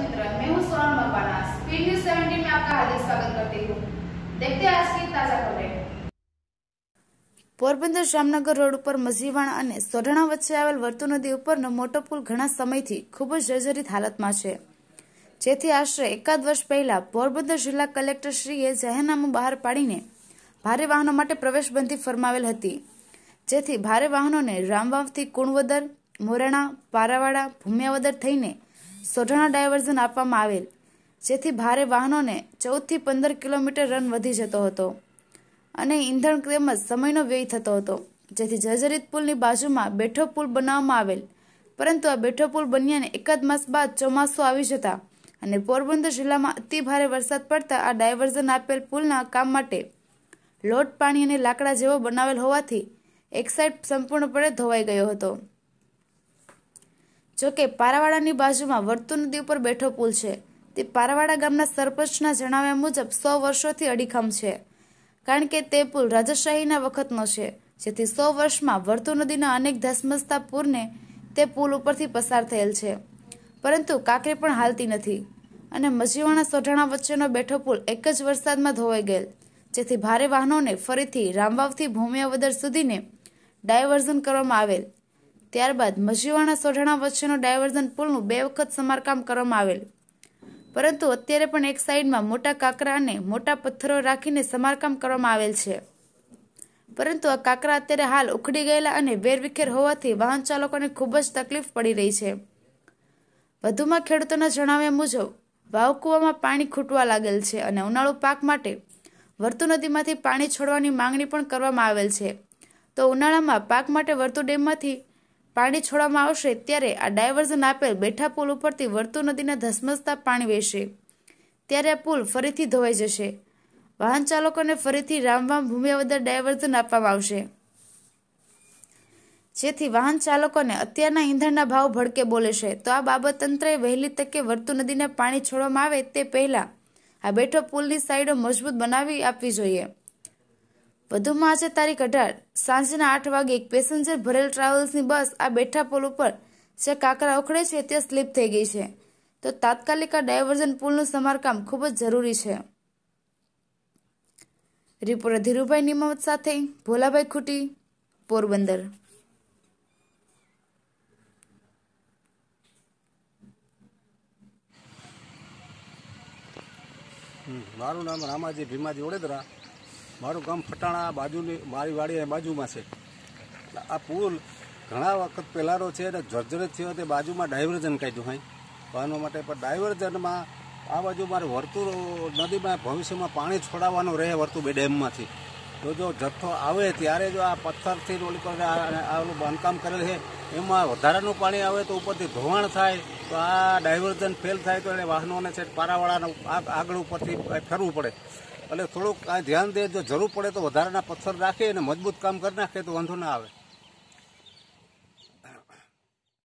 मित्र मैं हूं Sonam Makwana speed news 17 में आपका हार्दिक स्वागत करती हूं देखते हैं आज की ताजा खबरें પોરબંદર જામનગર રોડ ઉપર મઝીવાણા અને સોઢણા વચ્ચે આવેલ વર્તુ નદી ઉપરનો મોટો પુલ ઘણા સમયથી ખૂબ જ જર્જરિત હાલતમાં છે જેથી આશરે એકાદ વર્ષ પહેલા પોરબંદર જિલ્લા કલેક્ટરશ્રીએ જાહેરનામું બહાર પાડીને ભારે વાહનો માટે પ્રવેશબંધી ફરમાવેલ હતી જેથી ભારે વાહનોને રામવાવથી કુણવદર મોરણા પારાવાડા ભૂમિયાવદર થઈને સોઢાણા ડાયવર્ઝન આપવામાં આવેલ જેથી ભારે વાહનોને ચૌદથી પંદર કિલોમીટર રન વધી જતો હતો અને ઈંધણ તેમજ સમયનો વ્યય થતો હતો જેથી જર્જરિત પુલની બાજુમાં બેઠો પુલ બનાવવામાં આવેલ પરંતુ આ બેઠો પુલ બન્યાને એકાદ માસ બાદ ચોમાસું આવી જતા અને પોરબંદર જિલ્લામાં અતિ ભારે વરસાદ પડતા આ ડાયવર્ઝન આપેલ પુલના કામ માટે લોટ પાણી અને લાકડા જેવો બનાવેલ હોવાથી એક સાઈડ સંપૂર્ણપણે ધોવાઈ ગયો હતો જોકે પારાવાડાની બાજુમાં વર્તુ નદી ઉપર બેઠો પુલ છે તે પારાવાડા ગામના સરપંચના જણાવ્યા મુજબ સો વર્ષોથી અડીખમ છે કારણ કે તે પુલ રાજાશાહીના વખતનો છે જેથી સો વર્ષમાં વર્તુ નદીના અનેક ધસમસતા પૂરને તે પુલ ઉપરથી પસાર થયેલ છે પરંતુ કાંકરી પણ હાલતી નથી અને મજીવાણા સોઢાણા વચ્ચેનો બેઠો પુલ એક જ વરસાદમાં ધોવાઈ ગયેલ જેથી ભારે વાહનોને ફરીથી રામવાવથી ભૂમિયાવદર સુધીને ડાયવર્ઝન કરવામાં આવેલ ત્યારબાદ મજીવાણા સોઢાણા વચ્ચેનો ડાયવર્ઝન પુલનું બે વખત સમારકામ કરવામાં આવેલ પરંતુ અત્યારે પણ એક સાઈડમાં મોટા કાંકરા અને મોટા પથ્થરો રાખીને સમારકામ કરવામાં આવેલ છે પરંતુ આ કાંકરા અત્યારે હાલ ઉખડી ગયેલા અને વેરવિખેર હોવાથી વાહન ચાલકોને ખૂબ જ તકલીફ પડી રહી છે વધુમાં ખેડૂતોના જણાવ્યા મુજબ વાવકુવામાં પાણી ખૂટવા લાગેલ છે અને ઉનાળુ પાક માટે વર્તુ નદીમાંથી પાણી છોડવાની માંગણી પણ કરવામાં આવેલ છે તો ઉનાળામાં પાક માટે વર્તુ ડેમમાંથી પાણી છોડવામાં આવશે ત્યારે આ ડાયવર્ઝન આપેલ બેઠા પુલ ઉપરથી વર્તુ નદીના ધસમસતા પાણી વહેશે ત્યારે આ પુલ ફરીથી ધોવાઈ જશે વાહન ચાલકોને ફરીથી રામવામ વદર ડાયવર્ઝન આપવામાં આવશે જેથી વાહન ચાલકોને અત્યારના ઈંધણના ભાવ ભડકે બોલે છે તો આ બાબત તંત્રએ વહેલી તકે વર્તુ નદીના પાણી છોડવામાં આવે તે પહેલા આ બેઠો પુલની સાઈડો મજબૂત બનાવી આપવી જોઈએ વધુમાં આજે તારીખ અઢાર સાંજના આઠ વાગે એક પેસેન્જર ભરેલ ટ્રાવેલ્સની બસ આ બેઠા પુલ ઉપર જે કાંકરા ઉખડે છે તે સ્લીપ થઈ ગઈ છે તો તાત્કાલિક આ ડાયવર્ઝન પુલનું સમારકામ ખૂબ જ જરૂરી છે રિપોર્ટર ધીરુભાઈ નિમાવત સાથે ભોલાભાઈ ખૂટી પોરબંદર મારું નામ રામાજી ભીમાજી ઓડેદરા મારું ગામ ફટાણા આ બાજુની મારી વાડી એ બાજુમાં છે આ પુલ ઘણા વખત પહેલાનો છે અને જર્જરિત થયો તે બાજુમાં ડાયવર્ઝન કાઢ્યું હોય વાહનો માટે પણ ડાયવર્ઝનમાં આ બાજુ મારે વર્તુળ નદીમાં ભવિષ્યમાં પાણી છોડાવવાનું રહે વર્તુ બે ડેમમાંથી તો જો જથ્થો આવે ત્યારે જો આ પથ્થરથી ઓલી પર આનું બાંધકામ કરેલ છે એમાં વધારાનું પાણી આવે તો ઉપરથી ધોવાણ થાય તો આ ડાયવર્ઝન ફેલ થાય તો એને વાહનોને છે પારાવાળાને આગળ ઉપરથી ફેરવું પડે એટલે થોડુંક આ ધ્યાન દે જો જરૂર પડે તો વધારાના પથ્થર રાખે અને મજબૂત કામ કરી નાખે તો વાંધો ના આવે